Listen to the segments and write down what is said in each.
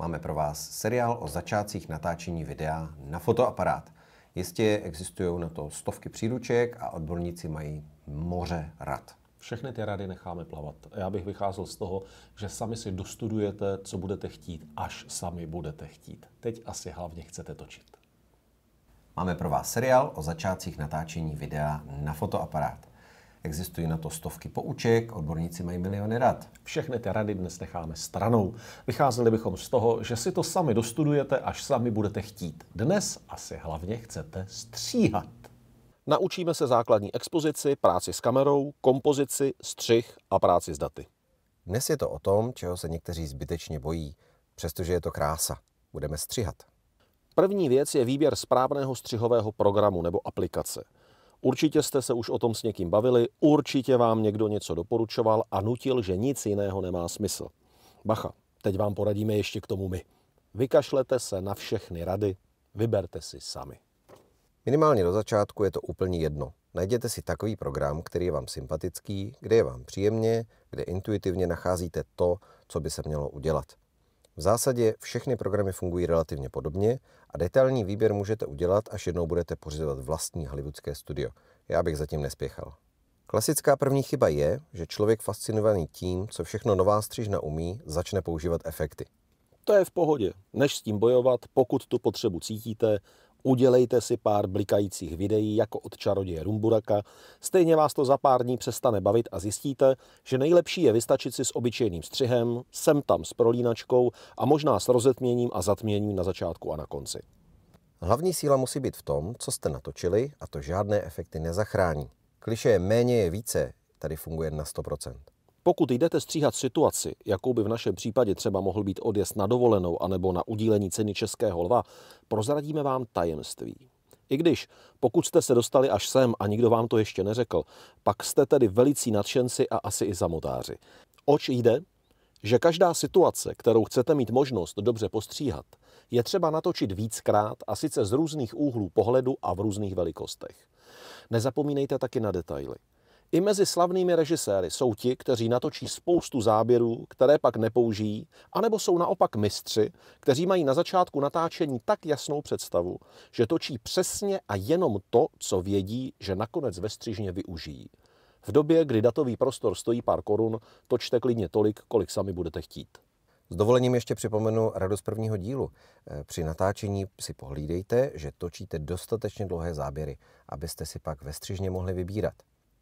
Máme pro vás seriál o začátcích natáčení videa na fotoaparát. Jistě existují na to stovky příruček a odborníci mají moře rad. Všechny ty rady necháme plavat. Já bych vycházel z toho, že sami si dostudujete, co budete chtít, až sami budete chtít. Teď asi hlavně chcete točit. Máme pro vás seriál o začátcích natáčení videa na fotoaparát. Existují na to stovky pouček, odborníci mají miliony rad. Všechny ty rady dnes necháme stranou. Vycházeli bychom z toho, že si to sami dostudujete, až sami budete chtít. Dnes asi hlavně chcete stříhat. Naučíme se základní expozici, práci s kamerou, kompozici, střih a práci s daty. Dnes je to o tom, čeho se někteří zbytečně bojí, přestože je to krása. Budeme střihat. První věc je výběr správného střihového programu nebo aplikace – Určitě jste se už o tom s někým bavili, určitě vám někdo něco doporučoval a nutil, že nic jiného nemá smysl. Bacha, teď vám poradíme ještě k tomu my. Vykašlete se na všechny rady, vyberte si sami. Minimálně do začátku je to úplně jedno. Najděte si takový program, který je vám sympatický, kde je vám příjemně, kde intuitivně nacházíte to, co by se mělo udělat. V zásadě všechny programy fungují relativně podobně a detailní výběr můžete udělat, až jednou budete pořizovat vlastní hollywoodské studio. Já bych zatím nespěchal. Klasická první chyba je, že člověk fascinovaný tím, co všechno nová střižna umí, začne používat efekty. To je v pohodě. Než s tím bojovat, pokud tu potřebu cítíte, Udělejte si pár blikajících videí jako od čaroděje Rumburaka, stejně vás to za pár dní přestane bavit a zjistíte, že nejlepší je vystačit si s obyčejným střihem, sem tam s prolínačkou a možná s rozetměním a zatměním na začátku a na konci. Hlavní síla musí být v tom, co jste natočili a to žádné efekty nezachrání. Kliše méně je více tady funguje na 100%. Pokud jdete stříhat situaci, jakou by v našem případě třeba mohl být odjezd na dovolenou anebo na udílení ceny českého lva, prozradíme vám tajemství. I když, pokud jste se dostali až sem a nikdo vám to ještě neřekl, pak jste tedy velicí nadšenci a asi i zamotáři. Oč jde? Že každá situace, kterou chcete mít možnost dobře postříhat, je třeba natočit víckrát a sice z různých úhlů pohledu a v různých velikostech. Nezapomínejte taky na detaily. I mezi slavnými režiséry jsou ti, kteří natočí spoustu záběrů, které pak nepoužijí, anebo jsou naopak mistři, kteří mají na začátku natáčení tak jasnou představu, že točí přesně a jenom to, co vědí, že nakonec ve střižně využijí. V době, kdy datový prostor stojí pár korun, točte klidně tolik, kolik sami budete chtít. S dovolením ještě připomenu radost prvního dílu. E, při natáčení si pohlídejte, že točíte dostatečně dlouhé záběry, abyste si pak ve střižně mohli vybírat.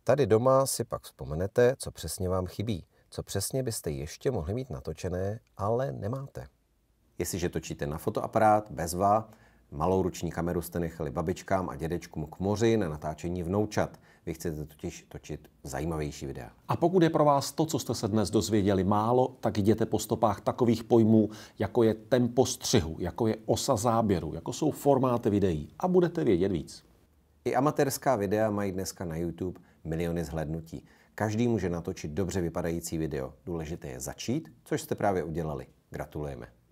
Tady doma si pak vzpomenete, co přesně vám chybí, co přesně byste ještě mohli mít natočené, ale nemáte. Jestliže točíte na fotoaparát, bezva, malou ruční kameru jste nechali babičkám a dědečkům k moři na natáčení vnoučat. Vy chcete totiž točit zajímavější videa. A pokud je pro vás to, co jste se dnes dozvěděli, málo, tak jděte po stopách takových pojmů, jako je tempo střihu, jako je osa záběru, jako jsou formáty videí a budete vědět víc. I amatérská videa mají dneska na YouTube miliony zhlédnutí. Každý může natočit dobře vypadající video. Důležité je začít, což jste právě udělali. Gratulujeme.